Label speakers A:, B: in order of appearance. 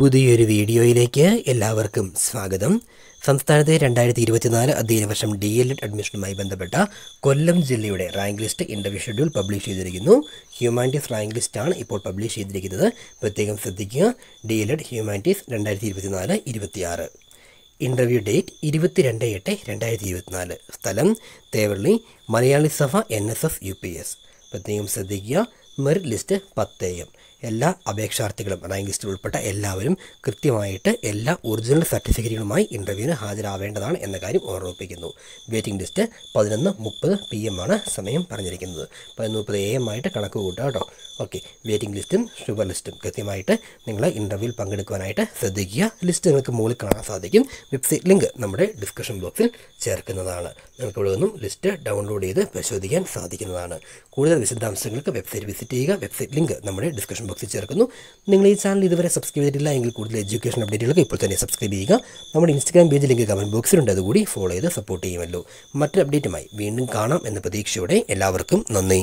A: പുതിയൊരു വീഡിയോയിലേക്ക് എല്ലാവർക്കും സ്വാഗതം സംസ്ഥാനത്തെ രണ്ടായിരത്തി ഇരുപത്തിനാല് അധ്യയന വർഷം ഡി എൽ എഡ് അഡ്മിഷനുമായി ബന്ധപ്പെട്ട കൊല്ലം ജില്ലയുടെ rank list interview schedule publish ചെയ്തിരിക്കുന്നു ഹ്യൂമാനിറ്റീസ് റാങ്ക് ലിസ്റ്റാണ് ഇപ്പോൾ പബ്ലിഷ് ചെയ്തിരിക്കുന്നത് പ്രത്യേകം ശ്രദ്ധിക്കുക ഡി എൽ എഡ് ഹ്യൂമാനിറ്റീസ് രണ്ടായിരത്തി ഇരുപത്തിനാല് ഇരുപത്തിയാറ് ഇൻ്റർവ്യൂ ഡേറ്റ് രണ്ട് എട്ട് രണ്ടായിരത്തി ഇരുപത്തിനാല് സ്ഥലം Thevally Malayali Sabha N S F U P S പ്രത്യേകം ശ്രദ്ധിക്കുക മെറിറ്റ് ലിസ്റ്റ് പത്ത് എം എല്ലാ അപേക്ഷാർത്ഥികളും റാങ്ക് ലിസ്റ്റിൽ ഉൾപ്പെട്ട എല്ലാവരും കൃത്യമായിട്ട് എല്ലാ ഒറിജിനൽ സർട്ടിഫിക്കറ്റുകളുമായി ഇൻ്റർവ്യൂവിന് ഹാജരാവേണ്ടതാണ് എന്ന കാര്യം ഓർമ്മിപ്പിക്കുന്നു വെയിറ്റിംഗ് ലിസ്റ്റ് പതിനൊന്ന് മുപ്പത് പി എം ആണ് സമയം പറഞ്ഞിരിക്കുന്നത് പതിനൊന്ന് മുപ്പത് എ എം ആയിട്ട് കണക്ക് കൂട്ടുക കേട്ടോ ഓക്കെ വെയിറ്റിംഗ് ലിസ്റ്റും ഷുഗർ ലിസ്റ്റും കൃത്യമായിട്ട് നിങ്ങൾ ഇൻ്റർവ്യൂവിൽ പങ്കെടുക്കുവാനായിട്ട് ശ്രദ്ധിക്കുക ലിസ്റ്റ് നിങ്ങൾക്ക് മുകളിൽ കാണാൻ സാധിക്കും വെബ്സൈറ്റ് ലിങ്ക് നമ്മുടെ ഡിസ്ക്രിപ്ഷൻ ബോക്സിൽ ചേർക്കുന്നതാണ് നിങ്ങൾക്ക് ഇവിടെ നിന്നും ലിസ്റ്റ് ഡൗൺലോഡ് ചെയ്ത് പരിശോധിക്കാൻ സാധിക്കുന്നതാണ് കൂടുതൽ വിശദാംശങ്ങൾക്ക് വെബ്സൈറ്റ് വിസിറ്റ് ചെയ്യുക വെബ്സൈറ്റ് ലിങ്ക് നമ്മുടെ ഡിസ്ക്രിപ്ഷൻ ബോക്സിൽ ചേർക്കുന്നു നിങ്ങൾ ഈ ചാനൽ ഇതുവരെ സബ്സ്ക്രൈബ് ചെയ്തിട്ടില്ല എങ്കിൽ കൂടുതൽ എഡ്യൂക്കേഷൻ അപ്ഡേറ്റുകൾക്ക് ഇപ്പോൾ തന്നെ സബ്സ്ക്രൈബ് ചെയ്യുക നമ്മുടെ ഇൻസ്റ്റാഗ്രാം പേജ് ലിങ്ക് കമൻറ്റ് ബോക്സിലുണ്ട് അതുകൂടി ഫോളോ ചെയ്ത് സപ്പോർട്ട് ചെയ്യുമല്ലോ മറ്റൊരു അപ്ഡേറ്റുമായി വീണ്ടും കാണാം എന്ന പ്രതീക്ഷയോടെ എല്ലാവർക്കും നന്ദി